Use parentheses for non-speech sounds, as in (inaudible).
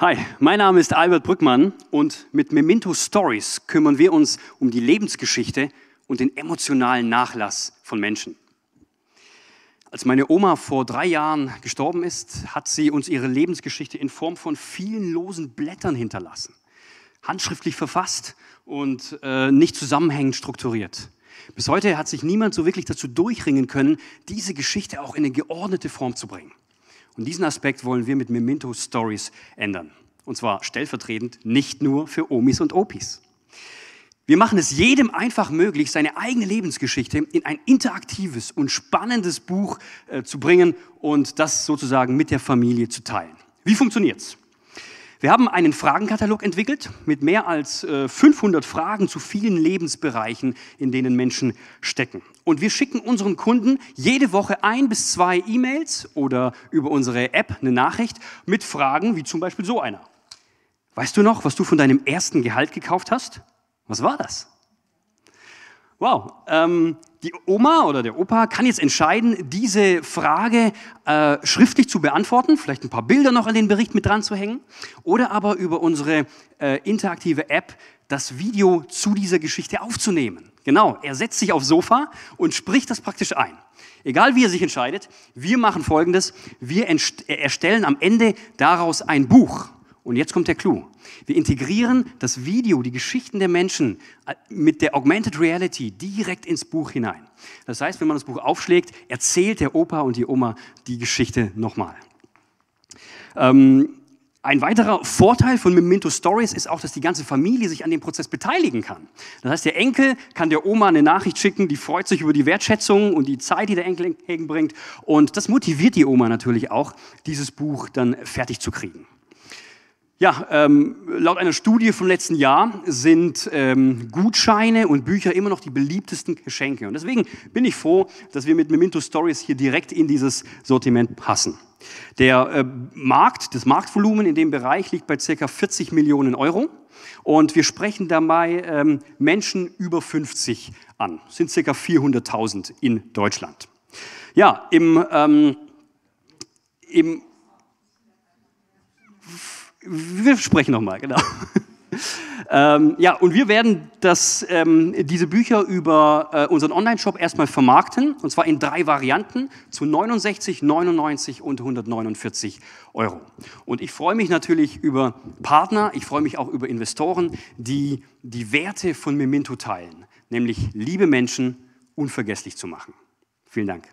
Hi, mein Name ist Albert Brückmann und mit Memento Stories kümmern wir uns um die Lebensgeschichte und den emotionalen Nachlass von Menschen. Als meine Oma vor drei Jahren gestorben ist, hat sie uns ihre Lebensgeschichte in Form von vielen losen Blättern hinterlassen, handschriftlich verfasst und äh, nicht zusammenhängend strukturiert. Bis heute hat sich niemand so wirklich dazu durchringen können, diese Geschichte auch in eine geordnete Form zu bringen. Und diesen Aspekt wollen wir mit Memento Stories ändern. Und zwar stellvertretend nicht nur für Omis und Opis. Wir machen es jedem einfach möglich, seine eigene Lebensgeschichte in ein interaktives und spannendes Buch äh, zu bringen und das sozusagen mit der Familie zu teilen. Wie funktioniert's? Wir haben einen Fragenkatalog entwickelt mit mehr als 500 äh, Fragen zu vielen Lebensbereichen, in denen Menschen stecken. Und wir schicken unseren Kunden jede Woche ein bis zwei E-Mails oder über unsere App eine Nachricht mit Fragen wie zum Beispiel so einer. Weißt du noch, was du von deinem ersten Gehalt gekauft hast? Was war das? Wow, ähm, die Oma oder der Opa kann jetzt entscheiden, diese Frage äh, schriftlich zu beantworten, vielleicht ein paar Bilder noch an den Bericht mit dran zu hängen, oder aber über unsere äh, interaktive App das Video zu dieser Geschichte aufzunehmen. Genau, er setzt sich aufs Sofa und spricht das praktisch ein. Egal wie er sich entscheidet, wir machen Folgendes, wir erstellen am Ende daraus ein Buch. Und jetzt kommt der Clou. Wir integrieren das Video, die Geschichten der Menschen äh, mit der Augmented Reality direkt ins Buch hinein. Das heißt, wenn man das Buch aufschlägt, erzählt der Opa und die Oma die Geschichte nochmal. Ähm, ein weiterer Vorteil von Memento Stories ist auch, dass die ganze Familie sich an dem Prozess beteiligen kann. Das heißt, der Enkel kann der Oma eine Nachricht schicken, die freut sich über die Wertschätzung und die Zeit, die der Enkel entgegenbringt. Und das motiviert die Oma natürlich auch, dieses Buch dann fertig zu kriegen. Ja, ähm, laut einer Studie vom letzten Jahr sind ähm, Gutscheine und Bücher immer noch die beliebtesten Geschenke. Und deswegen bin ich froh, dass wir mit Memento Stories hier direkt in dieses Sortiment passen. Der äh, Markt, das Marktvolumen in dem Bereich liegt bei ca. 40 Millionen Euro. Und wir sprechen dabei ähm, Menschen über 50 an. Das sind ca. 400.000 in Deutschland. Ja, im, ähm, im wir sprechen nochmal, genau. (laughs) Ähm, ja, und wir werden das, ähm, diese Bücher über äh, unseren Online-Shop erstmal vermarkten, und zwar in drei Varianten zu 69, 99 und 149 Euro. Und ich freue mich natürlich über Partner, ich freue mich auch über Investoren, die die Werte von Memento teilen, nämlich liebe Menschen unvergesslich zu machen. Vielen Dank.